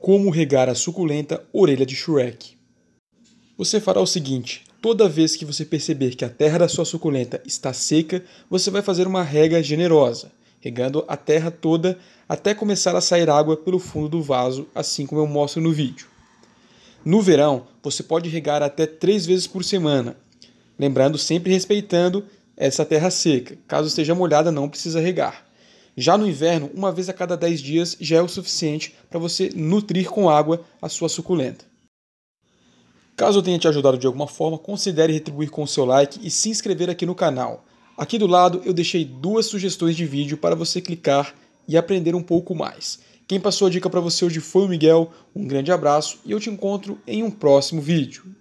Como regar a suculenta orelha de Shrek. Você fará o seguinte: toda vez que você perceber que a terra da sua suculenta está seca, você vai fazer uma rega generosa, regando a terra toda até começar a sair água pelo fundo do vaso, assim como eu mostro no vídeo. No verão, você pode regar até três vezes por semana, lembrando sempre respeitando essa terra seca. Caso esteja molhada, não precisa regar. Já no inverno, uma vez a cada 10 dias já é o suficiente para você nutrir com água a sua suculenta. Caso eu tenha te ajudado de alguma forma, considere retribuir com o seu like e se inscrever aqui no canal. Aqui do lado eu deixei duas sugestões de vídeo para você clicar e aprender um pouco mais. Quem passou a dica para você hoje foi o Miguel. Um grande abraço e eu te encontro em um próximo vídeo.